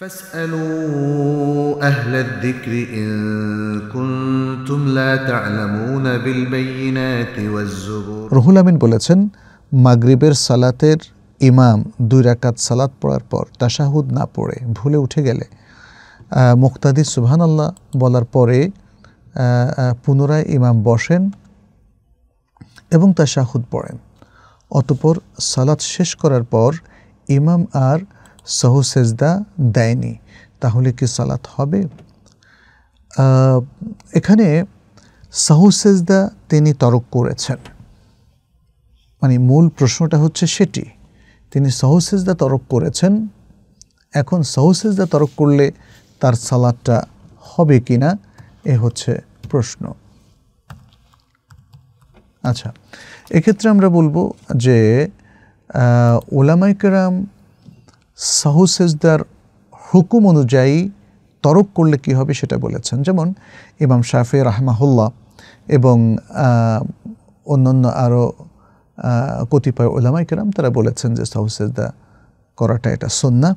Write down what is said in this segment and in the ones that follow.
فاسألوا রুহুল আমিন বলেছেন মাগরিবের সালাতের ইমাম দুই রাকাত সালাত পড়ার পর তাশাহুদ না পড়ে ভুলে উঠে গেলে মুক্তাদি সুবহানাল্লাহ বলার পরে পুনরায় ইমাম বসেন এবং তাশাহুদ পড়েন অতপর সালাত শেষ করার পর ইমাম আর সহ সেজদা দেয়নি তাহলে কি সালাত হবে এখানে সাহু সেজদা তিনি তরক করেছেন মানে মূল প্রশ্নটা হচ্ছে সেটি তিনি সহু সেজদা তরক করেছেন এখন সহু সেজদা তরক করলে তার সালাদটা হবে কি না এ হচ্ছে প্রশ্ন আচ্ছা এক্ষেত্রে আমরা বলবো যে ওলামাইকার সাহুসেজদার হুকুম অনুযায়ী তরক করলে কি হবে সেটা বলেছেন যেমন ইমাম শাফি রাহমাহুল্লাহ এবং অন্যান্য আরও কতিপয় ওলামাই কেরাম তারা বলেছেন যে সাহুসেজদা করাটা এটা সন্না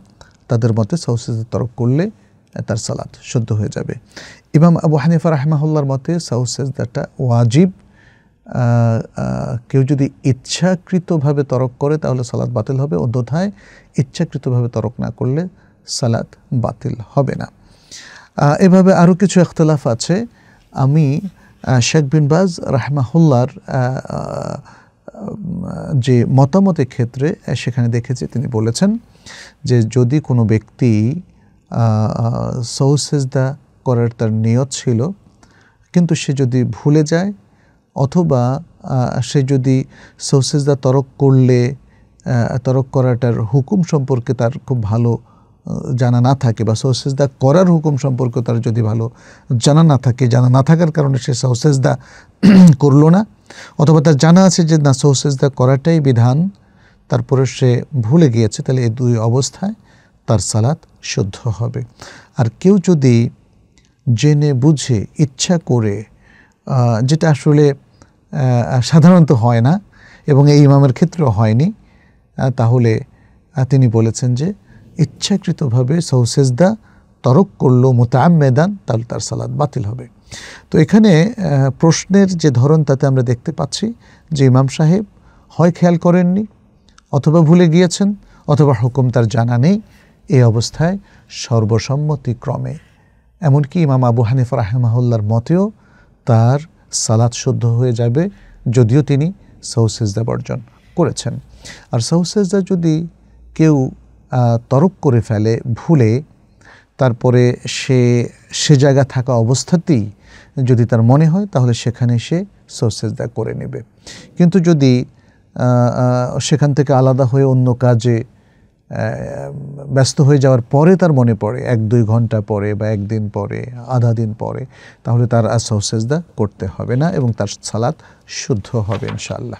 তাদের মতে সাহুসেজদা তরক করলে তার সালাদ শুদ্ধ হয়ে যাবে ইমাম আবু হানিফা রাহমাহুল্লার মতে সাহুসেজদাটা ওয়াজিব কেউ যদি ইচ্ছাকৃতভাবে তরক করে তাহলে সালাদ বাতিল হবে অন্যথায় ইচ্ছাকৃতভাবে তরক না করলে সালাদ বাতিল হবে না এভাবে আরও কিছু এখতলাফ আছে আমি শেখ বিনবাজ রাহমাহুল্লার যে মতামতের ক্ষেত্রে সেখানে দেখেছি তিনি বলেছেন যে যদি কোনো ব্যক্তি সৌসেজদা করার তার নিয়ত ছিল কিন্তু সে যদি ভুলে যায় অথবা সে যদি সৌসেজদা তরক করলে তরক করাটার হুকুম সম্পর্কে তার খুব ভালো জানা না থাকে বা সৌসেজদা করার হুকুম সম্পর্কে তার যদি ভালো জানা না থাকে জানা না থাকার কারণে সে সৌসেজদা করলো না অথবা তার জানা আছে যে না সৌসেজদা করাটাই বিধান তারপরে সে ভুলে গিয়েছে তাহলে এই দুই অবস্থায় তার সালাত শুদ্ধ হবে আর কেউ যদি জেনে বুঝে ইচ্ছা করে যেটা আসলে সাধারণত হয় না এবং এই ইমামের ক্ষেত্রেও হয়নি তাহলে তিনি বলেছেন যে ইচ্ছাকৃতভাবে সৌসেজদা তরক করল মোতায়াম মেদান তাহলে তার সালাদ বাতিল হবে তো এখানে প্রশ্নের যে ধরন তাতে আমরা দেখতে পাচ্ছি যে ইমাম সাহেব হয় খেয়াল করেননি অথবা ভুলে গিয়েছেন অথবা হুকুম তার জানা নেই এই অবস্থায় সর্বসম্মতিক্রমে এমনকি ইমাম আবু হানিফ রাহেমাহুল্লার মতেও তার সালাদ শুদ্ধ হয়ে যাবে যদিও তিনি সৌসেজদা বর্জন করেছেন আর সৌসেজদা যদি কেউ তরক করে ফেলে ভুলে তারপরে সে সে জায়গা থাকা অবস্থাতেই যদি তার মনে হয় তাহলে সেখানে সে সৌসেজদা করে নেবে কিন্তু যদি সেখান থেকে আলাদা হয়ে অন্য কাজে ব্যস্ত হয়ে যাওয়ার পরে তার মনে পড়ে এক দুই ঘন্টা পরে বা একদিন পরে আধা দিন পরে তাহলে তার আসাহ সেজদা করতে হবে না এবং তার সালাত শুদ্ধ হবে ইনশাল্লাহ